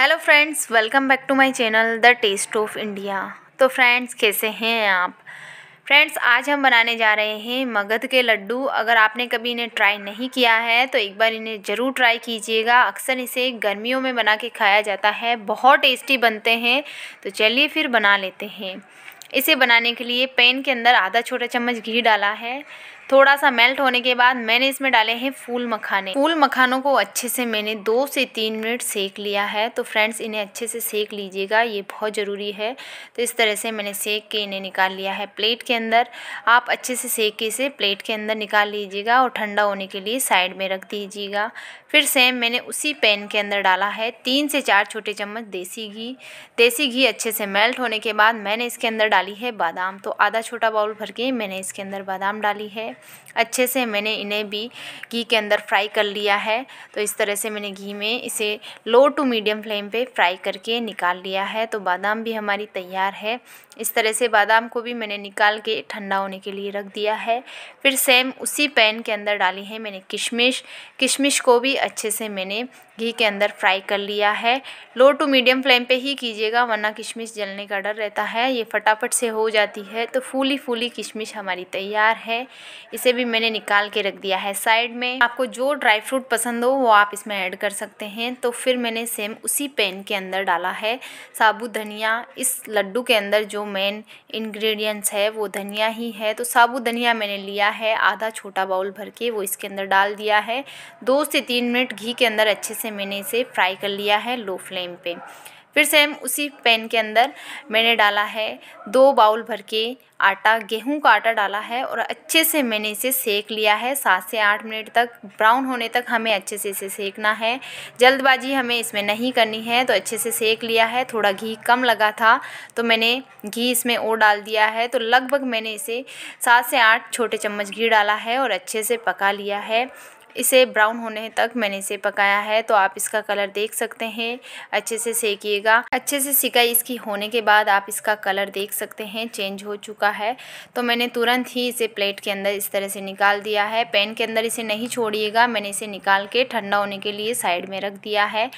hello friends welcome back to my channel the taste of India तो friends कैसे हैं आप फ्रेंड्स आज हम बनाने जा रहे हैं मगध के लड्डू अगर आपने कभी इन्हें ट्राई नहीं किया है तो एक बार इन्हें ज़रूर ट्राई कीजिएगा अक्सर इसे गर्मियों में बना के खाया जाता है बहुत टेस्टी बनते हैं तो चलिए फिर बना लेते हैं इसे बनाने के लिए पैन के अंदर आधा छोटा चम्मच घी डाला है थोड़ा सा मेल्ट होने के बाद मैंने इसमें डाले हैं फूल मखाने फूल मखानों को अच्छे से मैंने दो से तीन मिनट सेक लिया है तो फ्रेंड्स इन्हें अच्छे से सेक लीजिएगा ये बहुत ज़रूरी है तो इस तरह से मैंने सेक के इन्हें निकाल लिया है प्लेट के अंदर आप अच्छे से सेक के इसे प्लेट के अंदर निकाल लीजिएगा और ठंडा होने के लिए साइड में रख दीजिएगा फिर सेम मैंने उसी पैन के अंदर डाला है तीन से चार छोटे चम्मच देसी घी देसी घी अच्छे से मेल्ट होने के बाद मैंने इसके अंदर डाली है बादाम तो आधा छोटा बाउल भर के मैंने इसके अंदर बादाम डाली है अच्छे से मैंने इन्हें भी घी के अंदर फ्राई कर लिया है तो इस तरह से मैंने घी में इसे लो टू मीडियम फ्लेम पे फ्राई करके निकाल लिया है तो बादाम भी हमारी तैयार है इस तरह से बादाम को भी मैंने निकाल के ठंडा होने के लिए रख दिया है फिर सेम उसी पैन के अंदर डाली है मैंने किशमिश किशमिश को भी अच्छे से मैंने घी के अंदर फ्राई कर लिया है लो टू मीडियम फ्लेम पे ही कीजिएगा वरना किशमिश जलने का डर रहता है ये फटाफट से हो जाती है तो फूली फूली किशमिश हमारी तैयार है इसे भी मैंने निकाल के रख दिया है साइड में आपको जो ड्राई फ्रूट पसंद हो वो आप इसमें ऐड कर सकते हैं तो फिर मैंने सेम उसी पेन के अंदर डाला है साबुत धनिया इस लड्डू के अंदर जो मेन इन्ग्रीडियंट्स है वो धनिया ही है तो साबुत धनिया मैंने लिया है आधा छोटा बाउल भर के वो इसके अंदर डाल दिया है दो से तीन मिनट घी के अंदर अच्छे से मैंने इसे फ्राई कर लिया है लो फ्लेम पे फिर सेम उसी पैन के अंदर मैंने डाला है दो बाउल भर के आटा गेहूं का आटा डाला है और अच्छे से मैंने इसे सेक लिया है सात से आठ मिनट तक ब्राउन होने तक हमें अच्छे से इसे सेकना है जल्दबाजी हमें इसमें नहीं करनी है तो अच्छे से सेक लिया है थोड़ा घी कम लगा था तो मैंने घी इसमें और डाल दिया है तो लगभग मैंने इसे सात से आठ छोटे चम्मच घी डाला है और अच्छे से पका लिया है इसे ब्राउन होने तक मैंने इसे पकाया है तो आप इसका कलर देख सकते हैं अच्छे से सेकिएगा अच्छे से सिकाई इसकी होने के बाद आप इसका कलर देख सकते हैं चेंज हो चुका है तो मैंने तुरंत ही इसे प्लेट के अंदर इस तरह से निकाल दिया है पैन के अंदर इसे नहीं छोड़िएगा मैंने इसे निकाल के ठंडा होने के लिए साइड में रख दिया है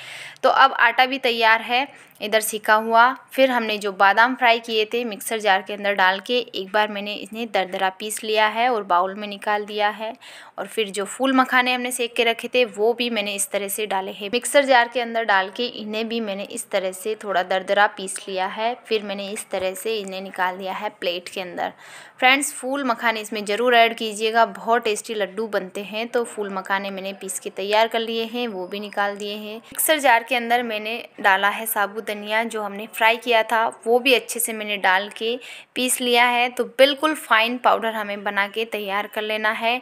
तो अब आटा भी तैयार है इधर सीखा हुआ फिर हमने जो बादाम फ्राई किए थे मिक्सर जार के अंदर डाल के एक बार मैंने इन्हें दरदरा पीस लिया है और बाउल में निकाल दिया है और फिर जो फूल मखाने हमने सेक के रखे थे वो भी मैंने इस तरह से डाले हैं मिक्सर जार के अंदर डाल के इन्हें भी मैंने इस तरह से थोड़ा दरदरा पीस लिया है फिर मैंने इस तरह से इन्हें निकाल दिया है प्लेट के अंदर फ्रेंड्स फूल मखाने इसमें ज़रूर ऐड कीजिएगा बहुत टेस्टी लड्डू बनते हैं तो फूल मखाने मैंने पीस के तैयार कर लिए हैं वो भी निकाल दिए हैं मिक्सर जार के अंदर मैंने डाला है साबुत धनिया जो हमने फ्राई किया था वो भी अच्छे से मैंने डाल के पीस लिया है तो बिल्कुल फ़ाइन पाउडर हमें बना के तैयार कर लेना है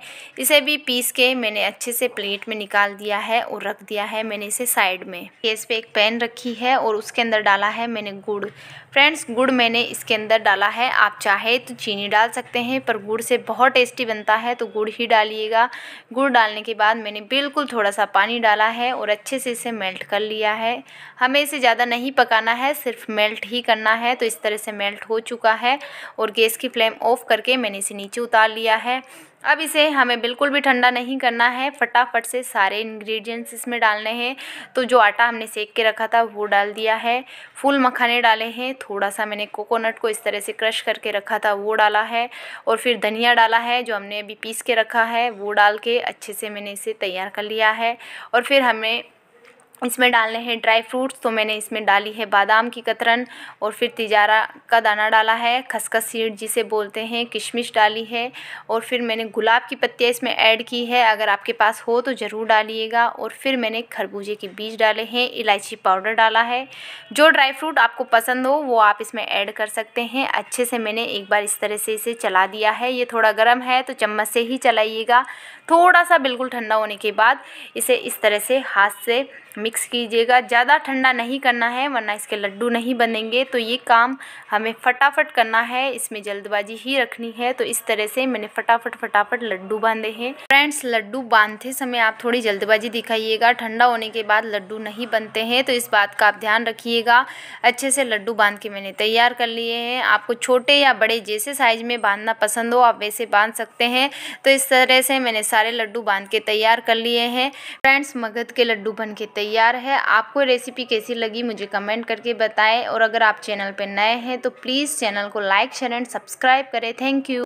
इसे भी पीस के मैंने अच्छे से प्लेट में निकाल दिया है और रख दिया है मैंने इसे साइड में गैस पे एक पैन रखी है और उसके अंदर डाला है मैंने गुड़ फ्रेंड्स गुड़ मैंने इसके अंदर डाला है आप चाहे तो चीनी डाल सकते हैं पर गुड़ से बहुत टेस्टी बनता है तो गुड़ ही डालिएगा गुड़ डालने के बाद मैंने बिल्कुल थोड़ा सा पानी डाला है और अच्छे से इसे मेल्ट कर लिया है हमें इसे ज़्यादा नहीं पकाना है सिर्फ मेल्ट ही करना है तो इस तरह से मेल्ट हो चुका है और गैस की फ्लेम ऑफ़ करके मैंने इसे नीचे उतार लिया है अब इसे हमें बिल्कुल भी ठंडा नहीं करना है फटाफट से सारे इंग्रेडिएंट्स इसमें डालने हैं तो जो आटा हमने सेक के रखा था वो डाल दिया है फुल मखाने डाले हैं थोड़ा सा मैंने कोकोनट को इस तरह से क्रश करके रखा था वो डाला है और फिर धनिया डाला है जो हमने अभी पीस के रखा है वो डाल के अच्छे से मैंने इसे तैयार कर लिया है और फिर हमें इसमें डालने हैं ड्राई फ्रूट्स तो मैंने इसमें डाली है बादाम की कतरन और फिर तिजारा का दाना डाला है खसखस सीड जिसे बोलते हैं किशमिश डाली है और फिर मैंने गुलाब की पत्तियाँ इसमें ऐड की है अगर आपके पास हो तो ज़रूर डालिएगा और फिर मैंने खरबूजे के बीज डाले हैं इलायची पाउडर डाला है जो ड्राई फ्रूट आपको पसंद हो वो आप इसमें ऐड कर सकते हैं अच्छे से मैंने एक बार इस तरह से इसे चला दिया है ये थोड़ा गर्म है तो चम्मच से ही चलाइएगा थोड़ा सा बिल्कुल ठंडा होने के बाद इसे इस तरह से हाथ से मिक्स कीजिएगा ज़्यादा ठंडा नहीं करना है वरना इसके लड्डू नहीं बनेंगे तो ये काम हमें फटाफट करना है इसमें जल्दबाजी ही रखनी है तो इस तरह से मैंने फटाफट फटाफट लड्डू बांधे हैं फ्रेंड्स लड्डू बांधते समय आप थोड़ी जल्दबाजी दिखाइएगा ठंडा होने के बाद लड्डू नहीं बनते हैं तो इस बात का आप ध्यान रखिएगा अच्छे से लड्डू बांध के मैंने तैयार कर लिए हैं आपको छोटे या बड़े जैसे साइज़ में बांधना पसंद हो आप वैसे बांध सकते हैं तो इस तरह से मैंने सारे लड्डू बांध के तैयार कर लिए हैं फ्रेंड्स मगध के लड्डू बन के तैयार है आपको रेसिपी कैसी लगी मुझे कमेंट करके बताएं और अगर आप चैनल पर नए हैं तो प्लीज़ चैनल को लाइक शेयर एंड सब्सक्राइब करें थैंक यू